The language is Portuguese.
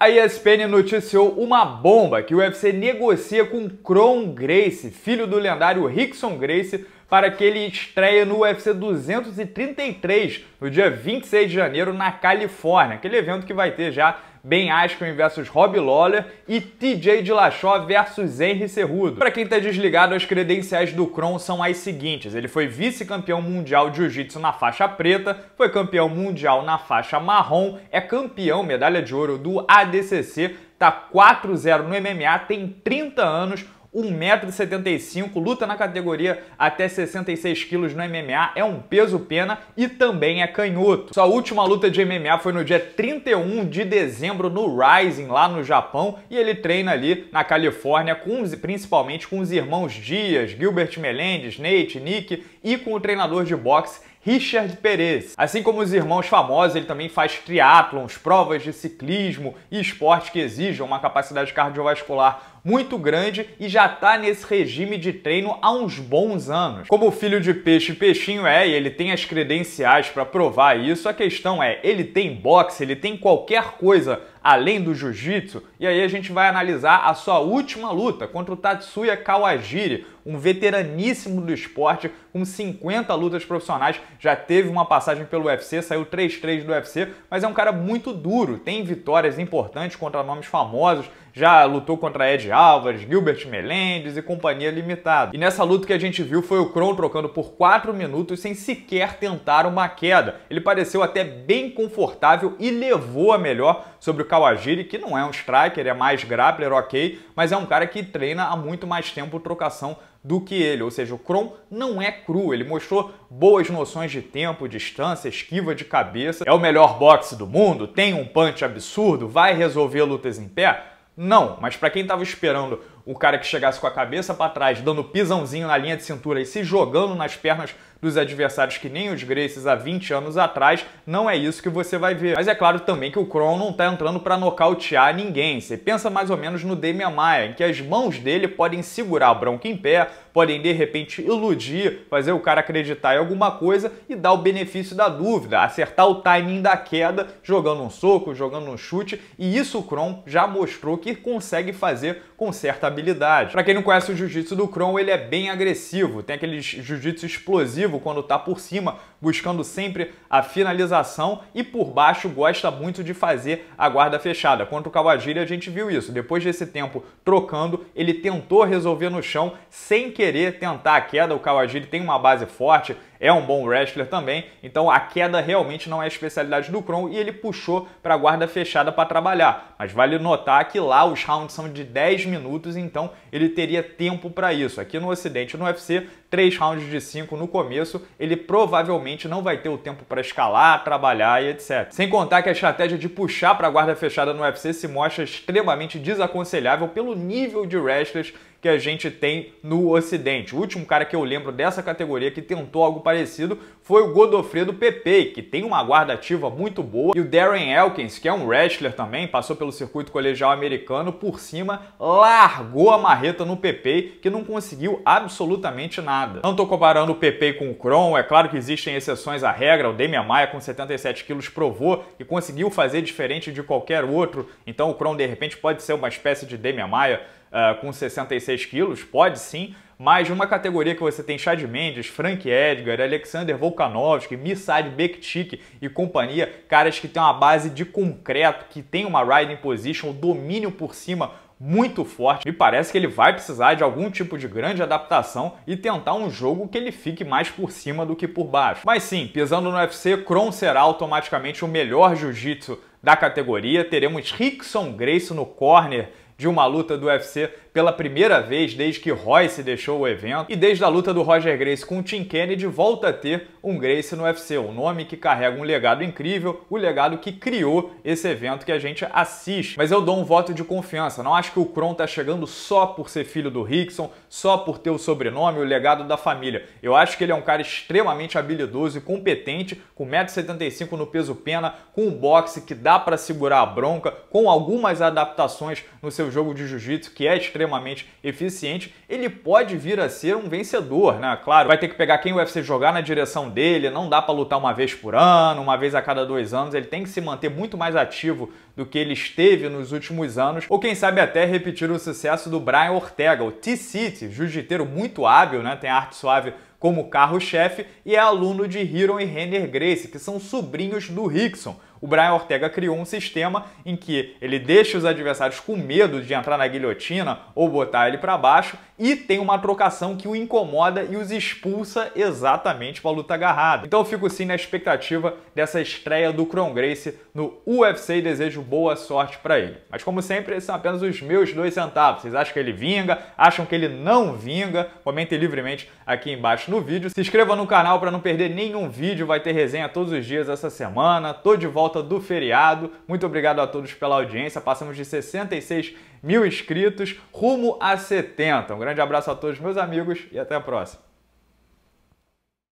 A ESPN noticiou uma bomba que o UFC negocia com Kron Grace, filho do lendário Rickson Grace, para que ele estreie no UFC 233 no dia 26 de janeiro na Califórnia, aquele evento que vai ter já Ben Askren versus Rob Lawler e TJ Dillashaw versus Henry Cerrudo. Para quem está desligado, as credenciais do Kron são as seguintes: ele foi vice-campeão mundial de jiu-jitsu na faixa preta, foi campeão mundial na faixa marrom, é campeão medalha de ouro do ADCC, tá 4-0 no MMA, tem 30 anos 1,75m, luta na categoria até 66 quilos no MMA, é um peso pena e também é canhoto. Sua última luta de MMA foi no dia 31 de dezembro no Rising, lá no Japão, e ele treina ali na Califórnia, com, principalmente com os irmãos Dias, Gilbert Melendez, Nate, Nick e com o treinador de boxe Richard Perez. Assim como os irmãos famosos, ele também faz triatlons, provas de ciclismo e esportes que exijam uma capacidade cardiovascular muito grande e já está nesse regime de treino há uns bons anos. Como o filho de peixe peixinho é, e ele tem as credenciais para provar isso, a questão é, ele tem boxe, ele tem qualquer coisa além do jiu-jitsu? E aí a gente vai analisar a sua última luta contra o Tatsuya Kawajiri, um veteraníssimo do esporte, com 50 lutas profissionais, já teve uma passagem pelo UFC, saiu 3-3 do UFC, mas é um cara muito duro, tem vitórias importantes contra nomes famosos, já lutou contra Ed Alvarez, Gilbert Melendez e companhia limitada. E nessa luta que a gente viu foi o Kron trocando por 4 minutos sem sequer tentar uma queda. Ele pareceu até bem confortável e levou a melhor sobre o Kawajiri, que não é um striker, é mais grappler, ok, mas é um cara que treina há muito mais tempo trocação do que ele, ou seja, o Kron não é cru, ele mostrou boas noções de tempo, distância, esquiva de cabeça, é o melhor boxe do mundo, tem um punch absurdo, vai resolver lutas em pé? Não, mas para quem estava esperando o cara que chegasse com a cabeça para trás, dando pisãozinho na linha de cintura e se jogando nas pernas dos adversários que nem os Graces há 20 anos atrás, não é isso que você vai ver. Mas é claro também que o Kron não está entrando para nocautear ninguém. Você pensa mais ou menos no Demian Maia, em que as mãos dele podem segurar a bronca em pé, podem de repente iludir, fazer o cara acreditar em alguma coisa e dar o benefício da dúvida, acertar o timing da queda, jogando um soco, jogando um chute, e isso o Kron já mostrou que consegue fazer com certa habilidade. Para quem não conhece o jiu-jitsu do Kron, ele é bem agressivo, tem aqueles jiu-jitsu explosivos quando está por cima, buscando sempre a finalização e por baixo gosta muito de fazer a guarda fechada. Quanto o Kawajiri a gente viu isso. Depois desse tempo trocando, ele tentou resolver no chão sem querer tentar a queda. O Kawajiri tem uma base forte, é um bom wrestler também, então a queda realmente não é a especialidade do Kron e ele puxou para a guarda fechada para trabalhar. Mas vale notar que lá os rounds são de 10 minutos, então ele teria tempo para isso. Aqui no Ocidente, no UFC, 3 rounds de 5 no começo, ele provavelmente não vai ter o tempo para escalar, trabalhar e etc. Sem contar que a estratégia de puxar para a guarda fechada no UFC se mostra extremamente desaconselhável pelo nível de wrestlers que a gente tem no Ocidente. O último cara que eu lembro dessa categoria que tentou algo parecido foi o Godofredo Pepe, que tem uma guarda ativa muito boa, e o Darren Elkins, que é um wrestler também, passou pelo circuito colegial americano, por cima largou a marreta no Pepe, que não conseguiu absolutamente nada. Não estou comparando o Pepe com o Kron, é claro que existem exceções à regra, o Demian Maia com 77 quilos provou que conseguiu fazer diferente de qualquer outro, então o Kron de repente pode ser uma espécie de Demian Maia, uh, com 66 quilos, pode sim, mas numa categoria que você tem Chad Mendes, Frank Edgar, Alexander Volkanovski, Misad Bektik e companhia, caras que têm uma base de concreto, que tem uma riding position, o domínio por cima muito forte. Me parece que ele vai precisar de algum tipo de grande adaptação e tentar um jogo que ele fique mais por cima do que por baixo. Mas sim, pisando no UFC, Kron será automaticamente o melhor jiu-jitsu da categoria. Teremos Rickson Grace no corner de uma luta do UFC pela primeira vez desde que Royce deixou o evento e desde a luta do Roger Grace com o Tim Kennedy volta a ter um Grace no UFC, um nome que carrega um legado incrível, o legado que criou esse evento que a gente assiste. Mas eu dou um voto de confiança, não acho que o Kron tá chegando só por ser filho do Rickson, só por ter o sobrenome, o legado da família. Eu acho que ele é um cara extremamente habilidoso e competente, com 1,75m no peso pena, com um boxe que dá para segurar a bronca, com algumas adaptações no seu jogo de jiu-jitsu que é extremamente extremamente eficiente, ele pode vir a ser um vencedor, né? Claro, vai ter que pegar quem o UFC jogar na direção dele, não dá para lutar uma vez por ano, uma vez a cada dois anos, ele tem que se manter muito mais ativo do que ele esteve nos últimos anos, ou quem sabe até repetir o sucesso do Brian Ortega, o T-City, jiu-jiteiro muito hábil, né? Tem arte suave como carro-chefe e é aluno de Hiron e Renner Grace, que são sobrinhos do Rickson o Brian Ortega criou um sistema em que ele deixa os adversários com medo de entrar na guilhotina ou botar ele para baixo e tem uma trocação que o incomoda e os expulsa exatamente para a luta agarrada. Então eu fico sim na expectativa dessa estreia do Kron Grace no UFC e desejo boa sorte para ele. Mas como sempre, esses são apenas os meus dois centavos. Vocês acham que ele vinga? Acham que ele não vinga? Comentem livremente aqui embaixo no vídeo. Se inscreva no canal para não perder nenhum vídeo, vai ter resenha todos os dias essa semana. Tô de volta volta do feriado. Muito obrigado a todos pela audiência. Passamos de 66 mil inscritos rumo a 70. Um grande abraço a todos, meus amigos, e até a próxima.